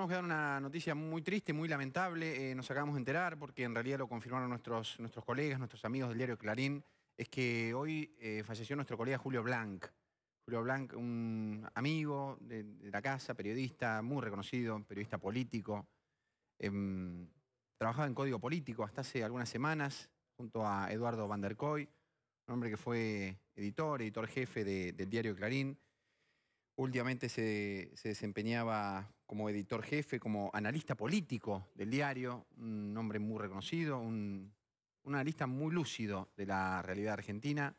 Tenemos que dar una noticia muy triste, muy lamentable. Eh, nos acabamos de enterar, porque en realidad lo confirmaron nuestros, nuestros colegas, nuestros amigos del diario Clarín, es que hoy eh, falleció nuestro colega Julio Blanc. Julio Blanc, un amigo de, la casa, periodista muy reconocido, periodista político. Em, trabajaba en Código Político hasta hace algunas semanas, junto a Eduardo Van un hombre que fue editor, editor jefe del diario Clarín últimamente se, desempeñaba como editor jefe, como analista político del diario, un hombre muy reconocido, un, analista muy lúcido de la realidad argentina,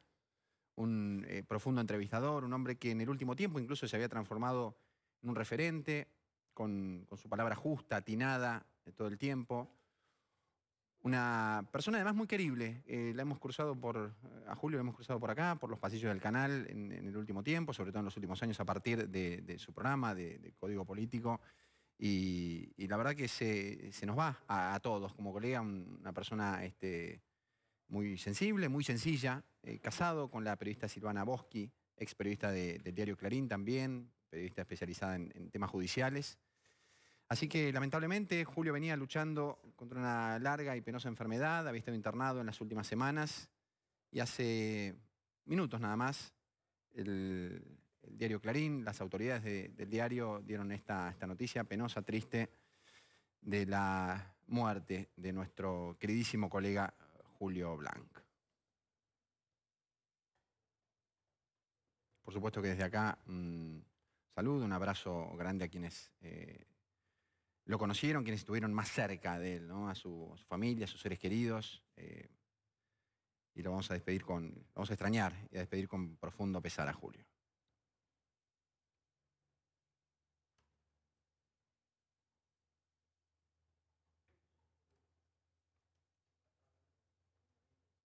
un eh, profundo entrevistador, un hombre que en el último tiempo incluso se había transformado en un referente, con, su palabra justa, atinada de eh, todo el tiempo. Una persona además muy querible, eh, la hemos cruzado por a Julio lo hemos cruzado por acá, por los pasillos del canal en, el último tiempo, sobre todo en los últimos años, a partir de, su programa, de, Código Político. Y, la verdad que se, nos va a, todos, como colega, una persona este, muy sensible, muy sencilla, eh, casado con la periodista Silvana Boschi, ex periodista del diario Clarín también, periodista especializada en temas judiciales. Así que lamentablemente Julio venía luchando contra una larga y penosa enfermedad, había estado internado en las últimas semanas y hace minutos nada más, el, diario Clarín, las autoridades del diario dieron esta, esta noticia penosa, triste, de la muerte de nuestro queridísimo colega Julio Blanc. Por supuesto que desde acá un saludo, un abrazo grande a quienes eh, lo conocieron, quienes estuvieron más cerca de él, a, su, familia, a sus seres queridos. Eh, y lo vamos a despedir con, vamos a extrañar y a despedir con profundo pesar a Julio.